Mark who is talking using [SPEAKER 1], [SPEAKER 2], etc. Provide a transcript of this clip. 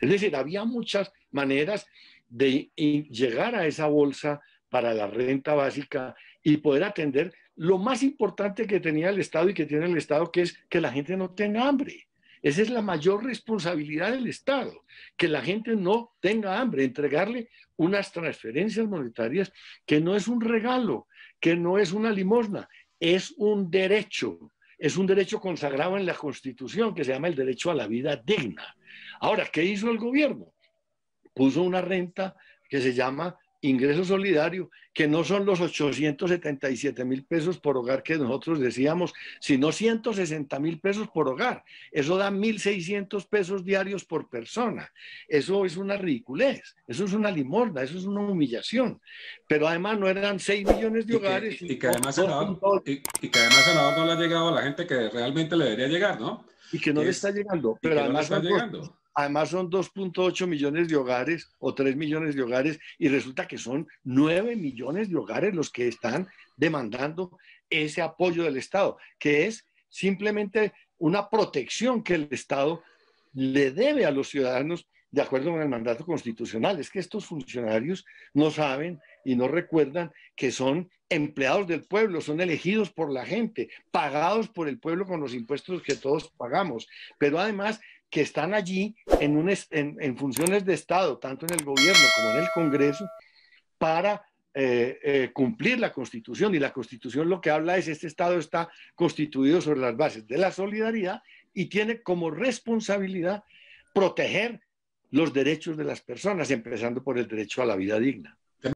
[SPEAKER 1] Es decir, había muchas maneras de llegar a esa bolsa para la renta básica y poder atender lo más importante que tenía el Estado y que tiene el Estado, que es que la gente no tenga hambre. Esa es la mayor responsabilidad del Estado, que la gente no tenga hambre, entregarle unas transferencias monetarias que no es un regalo, que no es una limosna, es un derecho es un derecho consagrado en la Constitución que se llama el derecho a la vida digna. Ahora, ¿qué hizo el gobierno? Puso una renta que se llama ingreso solidario, que no son los 877 mil pesos por hogar que nosotros decíamos, sino 160 mil pesos por hogar. Eso da 1.600 pesos diarios por persona. Eso es una ridiculez, eso es una limosna, eso es una humillación. Pero además no eran 6 millones de hogares. Y que, además, el y, no
[SPEAKER 2] le ha llegado a la gente que realmente le debería llegar, ¿no?
[SPEAKER 1] Y que no le está llegando. Pero además está llegando. Además son 2.8 millones de hogares o 3 millones de hogares y resulta que son 9 millones de hogares los que están demandando ese apoyo del Estado, que es simplemente una protección que el Estado le debe a los ciudadanos de acuerdo con el mandato constitucional. Es que estos funcionarios no saben y no recuerdan que son empleados del pueblo, son elegidos por la gente, pagados por el pueblo con los impuestos que todos pagamos. Pero además que están allí en, funciones de Estado, tanto en el gobierno como en el Congreso, para eh, eh, cumplir la Constitución. Y la Constitución lo que habla es, este Estado está constituido sobre las bases de la solidaridad y tiene como responsabilidad proteger los derechos de las personas, empezando por el derecho a la vida digna.